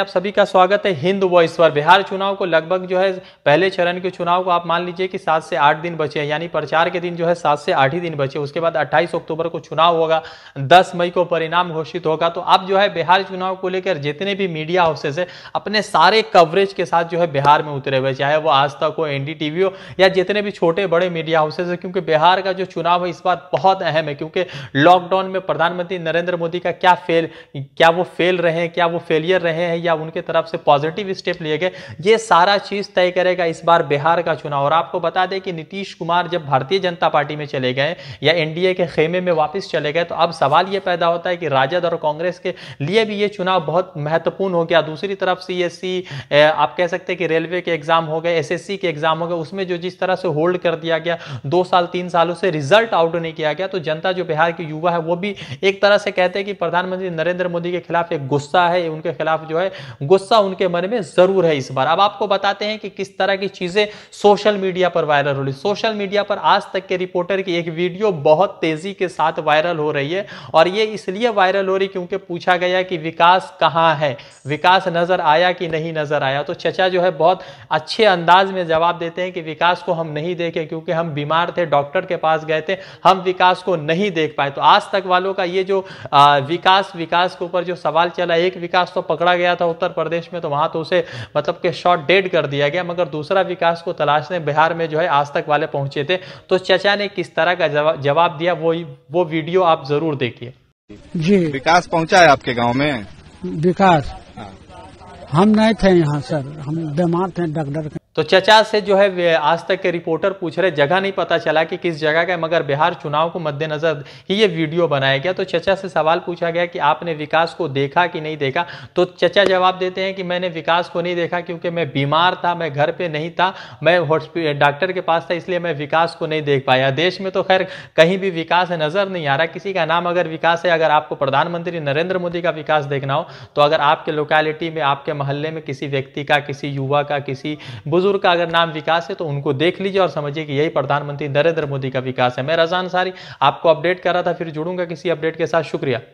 आप सभी का स्वागत है हिंद वॉइस पर बिहार चुनाव को लगभग जो है पहले चरण के चुनाव को आप मान लीजिए कि सात से आठ दिन बचे हैं यानी प्रचार के दिन जो है सात से आठ ही दिन बचे उसके बाद 28 अक्टूबर को चुनाव होगा 10 मई को परिणाम घोषित होगा तो आप जो है बिहार चुनाव को लेकर जितने भी मीडिया हाउसेज है अपने सारे कवरेज के साथ जो है बिहार में उतरे हुए चाहे वो आज तक हो एन हो या जितने भी छोटे बड़े मीडिया हाउसेज है क्योंकि बिहार का जो चुनाव है इस बार बहुत अहम है क्योंकि लॉकडाउन में प्रधानमंत्री नरेंद्र मोदी का क्या फेल क्या वो फेल रहे हैं क्या वो फेलियर रहे हैं हैं या उनके तरफ से पॉजिटिव स्टेप लिए गए ये सारा चीज तय करेगा इस बार बिहार का चुनाव और आपको बता दें कि नीतीश कुमार जब भारतीय जनता पार्टी में चले गए या एनडीए के खेमे में वापस चले गए तो अब सवाल यह पैदा होता है कि राजद और कांग्रेस के लिए भी ये चुनाव बहुत महत्वपूर्ण हो गया दूसरी तरफ सी e, आप कह सकते हैं कि रेलवे के एग्जाम हो गए एस के एग्जाम हो गए उसमें जो जिस तरह से होल्ड कर दिया गया दो साल तीन सालों से रिजल्ट आउट नहीं किया गया तो जनता जो बिहार के युवा है वो भी एक तरह से कहते हैं कि प्रधानमंत्री नरेंद्र मोदी के खिलाफ एक गुस्सा है उनके खिलाफ जो है है गुस्सा उनके मन में जरूर है इस बार अब आपको बताते हैं कि किस तरह की चीजें सोशल मीडिया पर वायरल हो रही सोशल मीडिया पर आज तक के रिपोर्टर की एक वीडियो बहुत तेजी के साथ वायरल हो रही है और ये इसलिए वायरल हो रही क्योंकि पूछा गया कि विकास कहाँ है विकास नजर आया कि नहीं नजर आया तो चचा जो है बहुत अच्छे अंदाज में जवाब देते हैं कि विकास को हम नहीं देखे क्योंकि हम बीमार थे डॉक्टर के पास गए थे हम विकास को नहीं देख पाए तो आज तक वालों का ये जो आ, विकास विकास के ऊपर जो सवाल चला एक विकास तो पकड़ा गया गया था उत्तर प्रदेश में तो वहां तो उसे मतलब के शॉर्ट डेड कर दिया गया मगर दूसरा विकास को तलाशने बिहार में जो है आज तक वाले पहुंचे थे तो चचा ने किस तरह का जवाब दिया वो वो वीडियो आप जरूर देखिए जी विकास पहुंचा है आपके गांव में विकास हाँ। हम नहीं थे यहाँ सर हम बीमार थे डॉक्टर तो चचा से जो है आज तक के रिपोर्टर पूछ रहे जगह नहीं पता चला कि किस जगह का मगर बिहार चुनाव को मद्देनजर ही ये वीडियो बनाया गया तो चचा से सवाल पूछा गया कि आपने विकास को देखा कि नहीं देखा तो चचा जवाब देते हैं कि मैंने विकास को नहीं देखा क्योंकि मैं बीमार था मैं घर पे नहीं था मैं हॉस्पिटल डॉक्टर के पास था इसलिए मैं विकास को नहीं देख पाया देश में तो खैर कहीं भी विकास नजर नहीं आ रहा किसी का नाम अगर विकास है अगर आपको प्रधानमंत्री नरेंद्र मोदी का विकास देखना हो तो अगर आपके लोकेलिटी में आपके मोहल्ले में किसी व्यक्ति का किसी युवा का किसी बुजुर्ग बुजुर्ग का अगर नाम विकास है तो उनको देख लीजिए और समझिए कि यही प्रधानमंत्री नरेंद्र मोदी का विकास है मैं रजान सारी आपको अपडेट कर रहा था फिर जुड़ूंगा किसी अपडेट के साथ शुक्रिया